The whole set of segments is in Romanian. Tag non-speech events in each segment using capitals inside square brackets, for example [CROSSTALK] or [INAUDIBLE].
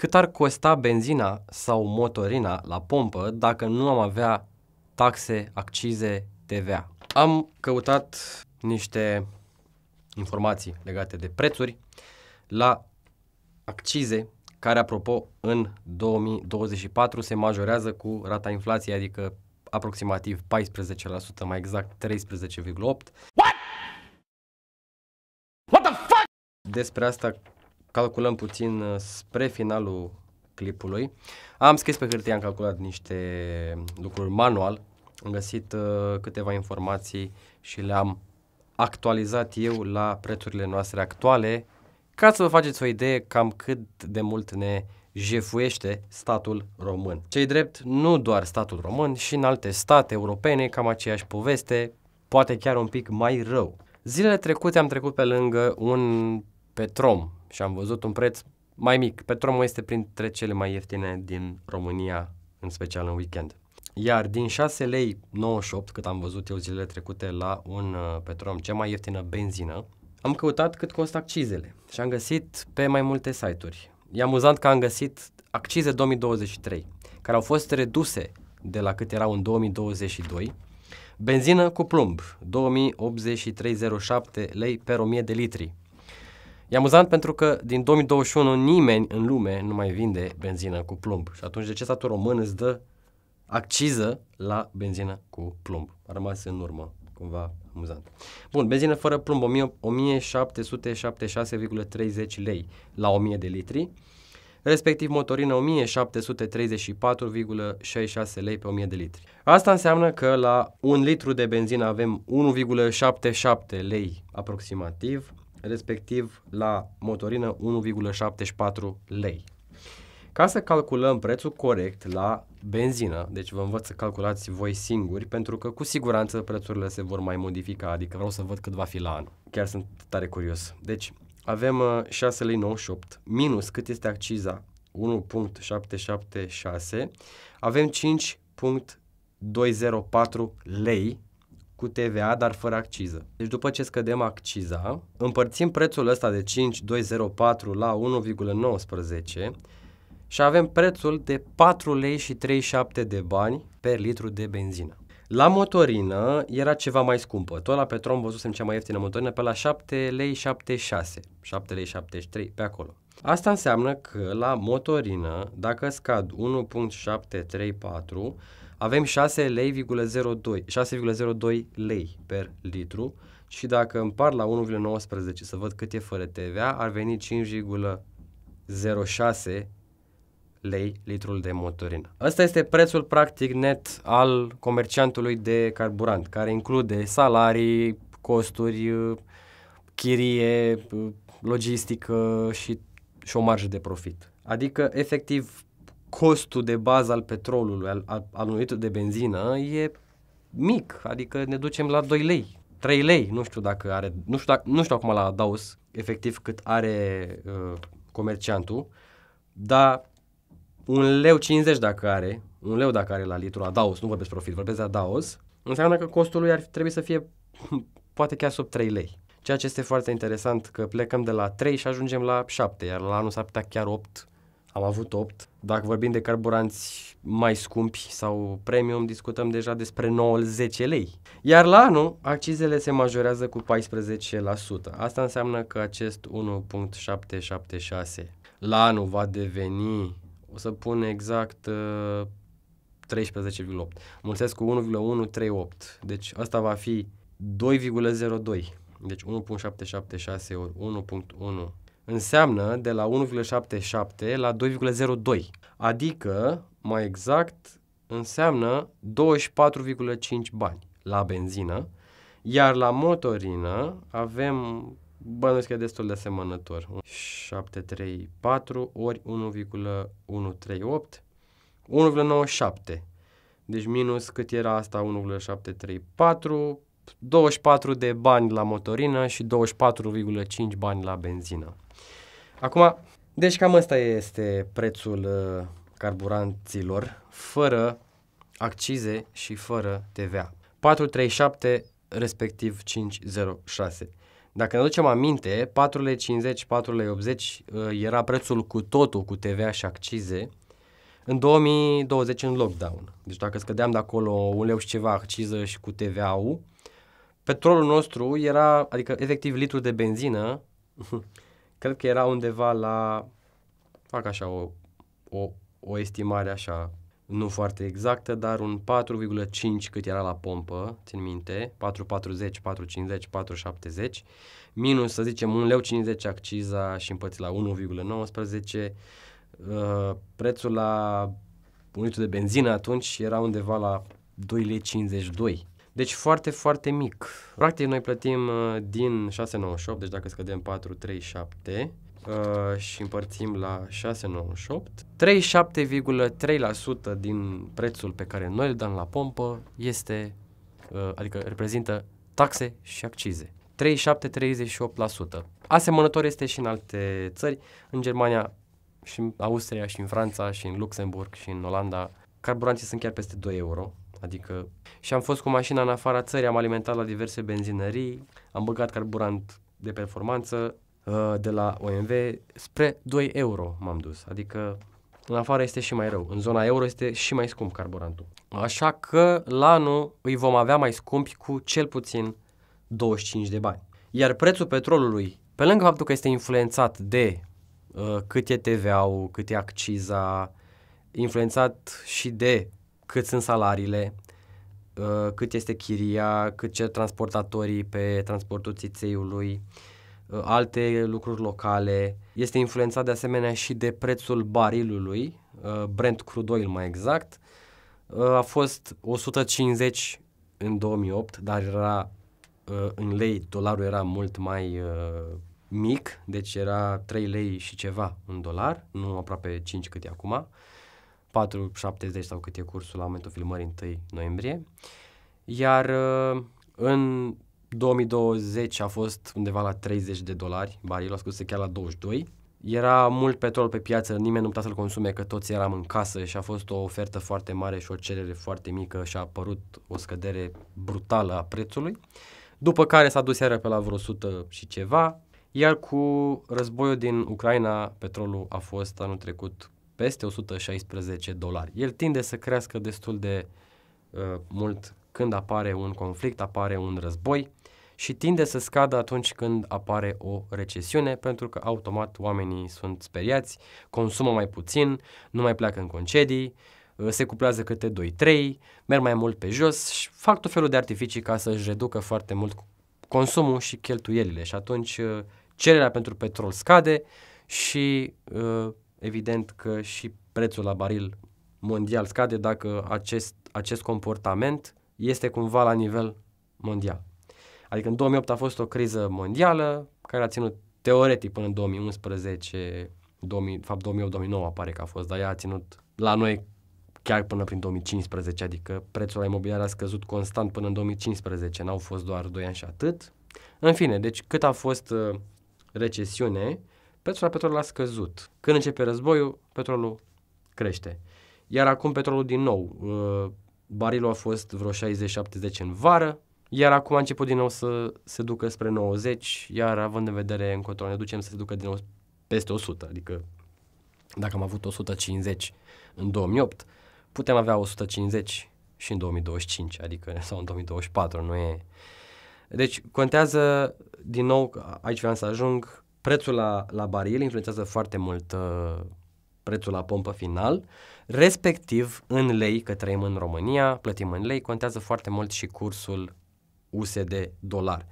Cât ar costa benzina sau motorina la pompă dacă nu am avea taxe, accize, TVA? Am căutat niște informații legate de prețuri la accize, care, apropo, în 2024 se majorează cu rata inflației, adică aproximativ 14%, mai exact 13,8%. What? What the fuck? Despre asta calculăm puțin uh, spre finalul clipului. Am scris pe hârtie, am calculat niște lucruri manual, am găsit uh, câteva informații și le-am actualizat eu la prețurile noastre actuale, ca să vă faceți o idee cam cât de mult ne jefuiește statul român. Cei drept, nu doar statul român, și în alte state europene cam aceeași poveste, poate chiar un pic mai rău. Zilele trecute am trecut pe lângă un Petrom, și am văzut un preț mai mic. Petromul este printre cele mai ieftine din România, în special în weekend. Iar din 6 lei 98, cât am văzut eu zilele trecute la un uh, Petrom, cea mai ieftină benzină, am căutat cât costă accizele și am găsit pe mai multe site-uri. E amuzant că am găsit accize 2023, care au fost reduse de la cât erau în 2022. Benzină cu plumb, 2083,07 lei per 1000 de litri. E amuzant pentru că din 2021 nimeni în lume nu mai vinde benzină cu plumb. Și atunci de ce statul român îți dă acciză la benzină cu plumb? A rămas în urmă, cumva amuzant. Bun, benzină fără plumb, 1776,30 lei la 1000 de litri, respectiv motorină 1734,66 lei pe 1000 de litri. Asta înseamnă că la un litru de benzină avem 1,77 lei aproximativ, respectiv la motorină 1,74 lei. Ca să calculăm prețul corect la benzină, deci vă învăț să calculați voi singuri, pentru că cu siguranță prețurile se vor mai modifica, adică vreau să văd cât va fi la anul. Chiar sunt tare curios. Deci avem 6,98 uh, lei minus cât este acciza 1.776, avem 5.204 lei cu TVA, dar fără acciză. Deci după ce scădem acciza, împărțim prețul ăsta de 5,204 la 1,19 și avem prețul de 4 lei și 37 de bani pe litru de benzină. La motorină era ceva mai scumpă. Tot la Petrom văzusem cea mai ieftină motorină pe la 7 lei 76, 7 lei 73, pe acolo. Asta înseamnă că la motorină, dacă scad 1.734, avem 6,02 lei 6,02 lei per litru și dacă împar la 1,19 să văd cât e fără TVA, ar veni 5,06 lei litrul de motorină. Asta este prețul practic net al comerciantului de carburant, care include salarii, costuri, chirie, logistică și, și o marjă de profit. Adică, efectiv, costul de bază al petrolului, al, al, al unui de benzină, e mic, adică ne ducem la 2 lei, 3 lei, nu știu dacă are, nu știu, dacă, nu știu acum la adaus efectiv cât are uh, comerciantul, dar un leu 50 dacă are, un leu dacă are la litru adaos, nu vorbesc profit, vorbesc de adaos, înseamnă că costul lui ar trebui să fie [LAUGHS] poate chiar sub 3 lei. Ceea ce este foarte interesant că plecăm de la 3 și ajungem la 7, iar la anul s-ar putea chiar 8 am avut 8. Dacă vorbim de carburanți mai scumpi sau premium, discutăm deja despre 9-10 lei. Iar la anul, accizele se majorează cu 14%. Asta înseamnă că acest 1.776 la anul va deveni, o să pun exact 13,8. Uh, Mulțesc cu 1,138. Deci asta va fi 2,02. Deci 1.776 ori 1.1 înseamnă de la 1,77 la 2,02, adică, mai exact, înseamnă 24,5 bani la benzină, iar la motorină avem bănuiesc că e destul de asemănător. 734 ori 1,138 1,97 deci minus cât era asta 1,734 24 de bani la motorină și 24,5 bani la benzină. Acum, deci cam ăsta este prețul uh, carburanților fără accize și fără TVA. 437 respectiv 506. Dacă ne aducem aminte, 4,50, 4,80 uh, era prețul cu totul, cu TVA și accize, în 2020 în lockdown. Deci dacă scădeam de acolo un leu și ceva acciză și cu TVA-ul, petrolul nostru era, adică efectiv litru de benzină, [LAUGHS] cred că era undeva la, fac așa o, o, o estimare așa, nu foarte exactă, dar un 4,5 cât era la pompă, țin minte, 4,40, 4,50, 4,70, minus, să zicem, 1,50 leu acciza și împărțit la 1,19, uh, prețul la unitul de benzină atunci era undeva la 2,52 lei deci foarte, foarte mic. Practic noi plătim uh, din 6,98, deci dacă scădem 4,37 uh, și împărțim la 6,98, 37,3% din prețul pe care noi îl dăm la pompă este, uh, adică reprezintă taxe și accize. 37-38%. Asemănător este și în alte țări, în Germania și în Austria și în Franța și în Luxemburg și în Olanda. Carburanții sunt chiar peste 2 euro, Adică și am fost cu mașina în afara țării, am alimentat la diverse benzinării, am băgat carburant de performanță uh, de la OMV spre 2 euro m-am dus. Adică în afară este și mai rău. În zona euro este și mai scump carburantul. Așa că la anul îi vom avea mai scumpi cu cel puțin 25 de bani. Iar prețul petrolului, pe lângă faptul că este influențat de uh, cât e TVA-ul, cât e acciza, influențat și de cât sunt salariile, uh, cât este chiria, cât cer transportatorii pe transportul țițeiului, uh, alte lucruri locale. Este influențat de asemenea și de prețul barilului, uh, Brent crude oil mai exact. A fost 150 în 2008, dar era în lei, dolarul era mult mai mic, deci era 3 lei și ceva în dolar, nu aproape 5 cât e acum. 4,70 sau cât e cursul la momentul filmării 1 noiembrie. Iar uh, în 2020 a fost undeva la 30 de dolari, barilul a scăzut chiar la 22. Era mult petrol pe piață, nimeni nu putea să-l consume că toți eram în casă și a fost o ofertă foarte mare și o cerere foarte mică și a apărut o scădere brutală a prețului. După care s-a dus iară pe la vreo 100 și ceva, iar cu războiul din Ucraina, petrolul a fost anul trecut peste 116 dolari. El tinde să crească destul de uh, mult când apare un conflict, apare un război și tinde să scadă atunci când apare o recesiune, pentru că automat oamenii sunt speriați, consumă mai puțin, nu mai pleacă în concedii, uh, se cuplează câte 2-3, merg mai mult pe jos și fac tot felul de artificii ca să-și reducă foarte mult consumul și cheltuielile și atunci uh, cererea pentru petrol scade și uh, evident că și prețul la baril mondial scade dacă acest, acest comportament este cumva la nivel mondial. Adică în 2008 a fost o criză mondială care a ținut teoretic până în 2011, 2000, fapt 2008-2009 apare că a fost, dar ea a ținut la noi chiar până prin 2015, adică prețul la imobiliare a scăzut constant până în 2015, n-au fost doar 2 ani și atât. În fine, deci cât a fost uh, recesiune, prețul la petrol a scăzut. Când începe războiul, petrolul crește. Iar acum petrolul din nou, uh, barilul a fost vreo 60-70 în vară, iar acum a început din nou să se ducă spre 90, iar având în vedere încotro ne ducem să se ducă din nou peste 100, adică dacă am avut 150 în 2008, putem avea 150 și în 2025, adică [LAUGHS] sau în 2024, nu e... Deci contează, din nou, aici vreau să ajung, prețul la, la baril influențează foarte mult uh, prețul la pompă final, respectiv în lei, că trăim în România, plătim în lei, contează foarte mult și cursul USD dolar.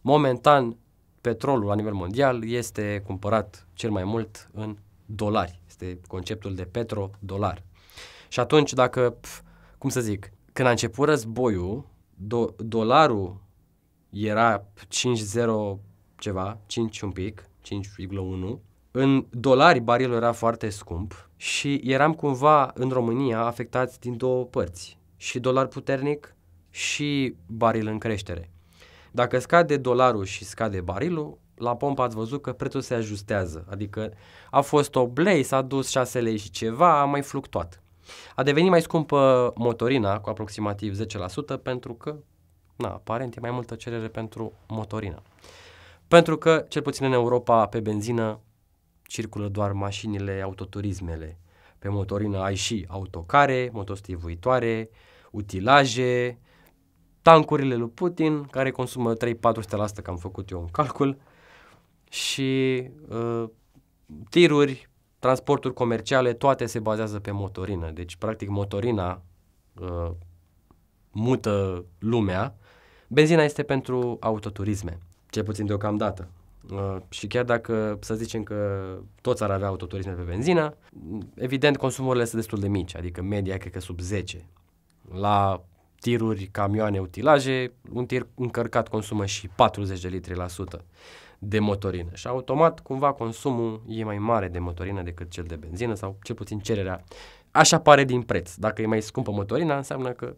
Momentan, petrolul la nivel mondial este cumpărat cel mai mult în dolari. Este conceptul de petro-dolar. Și atunci, dacă, pf, cum să zic, când a început războiul, do- dolarul era 5-0 ceva, 5 un pic, 5,1. În dolari barilul era foarte scump și eram cumva în România afectați din două părți, și dolar puternic și baril în creștere. Dacă scade dolarul și scade barilul, la pompă ați văzut că prețul se ajustează, adică a fost o blei, s-a dus 6 lei și ceva, a mai fluctuat. A devenit mai scumpă motorina cu aproximativ 10% pentru că, na, aparent e mai multă cerere pentru motorina. Pentru că, cel puțin în Europa, pe benzină circulă doar mașinile, autoturismele. Pe motorină ai și autocare, motostivuitoare, utilaje, tancurile lui Putin, care consumă 3-400%, că am făcut eu un calcul, și uh, tiruri, transporturi comerciale, toate se bazează pe motorină. Deci, practic, motorina uh, mută lumea. Benzina este pentru autoturisme cel puțin deocamdată. Uh, și chiar dacă, să zicem că toți ar avea autoturisme pe benzină, evident consumurile sunt destul de mici, adică media cred că sub 10. La tiruri, camioane, utilaje, un tir încărcat consumă și 40 de litri la sută de motorină și automat cumva consumul e mai mare de motorină decât cel de benzină sau cel puțin cererea. Așa pare din preț. Dacă e mai scumpă motorina, înseamnă că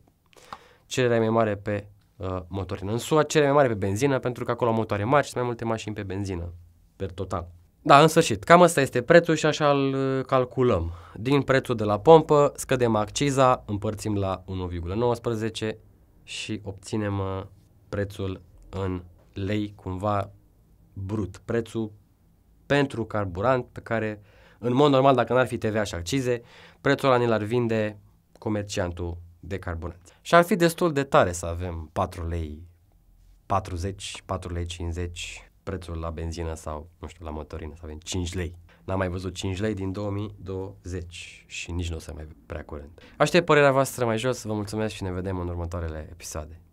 cererea e mai mare pe uh, motorină. În SUA cele mai mare pe benzină pentru că acolo au motoare mari și sunt mai multe mașini pe benzină, per total. Da, în sfârșit, cam asta este prețul și așa îl uh, calculăm. Din prețul de la pompă scădem acciza, împărțim la 1,19 și obținem uh, prețul în lei cumva brut. Prețul pentru carburant pe care, în mod normal, dacă n-ar fi TVA și accize, prețul ăla ne l-ar vinde comerciantul carbonat. Și ar fi destul de tare să avem 4 lei 40, 4 lei 50 prețul la benzină sau, nu știu, la motorină să avem 5 lei. N-am mai văzut 5 lei din 2020 și nici nu o să mai prea curând. Aștept părerea voastră mai jos, vă mulțumesc și ne vedem în următoarele episoade.